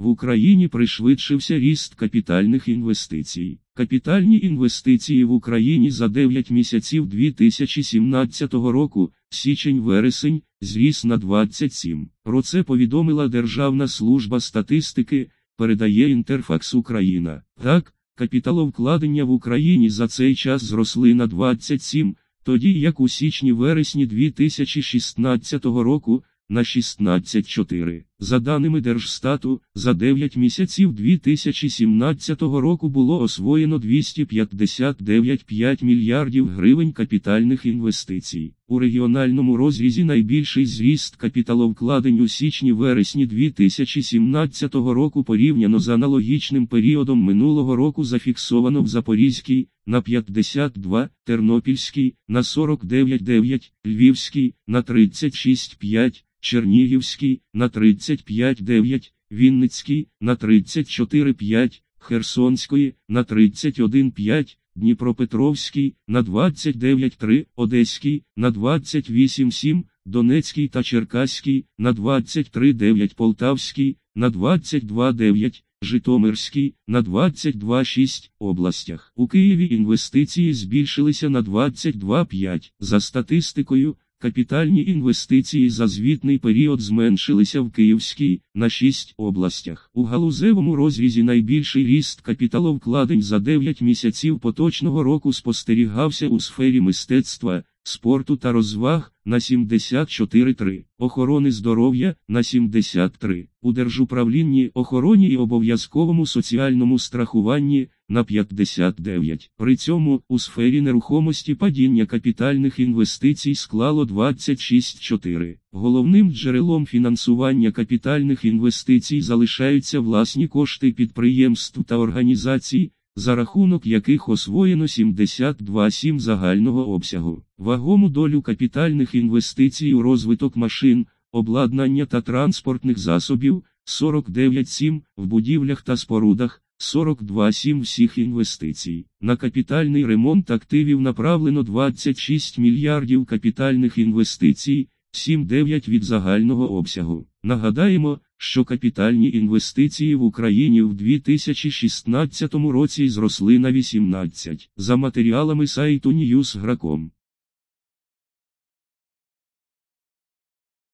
В Україні пришвидшився ріст капітальних інвестицій. Капітальні інвестиції в Україні за 9 місяців 2017 року, січень-вересень, зріс на 27. Про це повідомила Державна служба статистики, передає Інтерфакс Україна. Так, капіталовкладення в Україні за цей час зросли на 27, тоді як у січні-вересні 2016 року на 16,4. За даними Держстату, за 9 місяців 2017 року було освоєно 259,5 мільярдів гривень капітальних інвестицій. У регіональному розрізі найбільший зріст капіталовкладень у січні-вересні 2017 року порівняно з аналогічним періодом минулого року зафіксовано в Запорізькій на 52, Тернопільській на 49,9, Львівській на 36,5, Чернігівській на 30. 25,9, Вінницький на 34,5, Херсонської на 31,5, Дніпропетровський на 29,3, Одеський на 28,7, Донецький та Черкаський на 23,9, Полтавський на 22,9, Житомирський на 22,6 областях. У Києві інвестиції збільшилися на 22,5. За статистикою, Капітальні інвестиції за звітний період зменшилися в Київській на 6 областях. У галузевому розрізі найбільший ріст капіталовкладень за 9 місяців поточного року спостерігався у сфері мистецтва, спорту та розваг на 74,3, охорони здоров'я на 73, у держуправлінні охороні і обов'язковому соціальному страхуванні на 59. При цьому у сфері нерухомості падіння капітальних інвестицій склало 26,4. Головним джерелом фінансування капітальних інвестицій залишаються власні кошти підприємств та організацій за рахунок яких освоєно 72,7 загального обсягу, вагому долю капітальних інвестицій у розвиток машин, обладнання та транспортних засобів 49,7 в будівлях та спорудах. 42,7 всіх інвестицій. На капітальний ремонт активів направлено 26 мільярдів капітальних інвестицій. 7-9 від загального обсягу. Нагадаємо, що капітальні інвестиції в Україні в 2016 році зросли на 18 за матеріалами сайту News.com.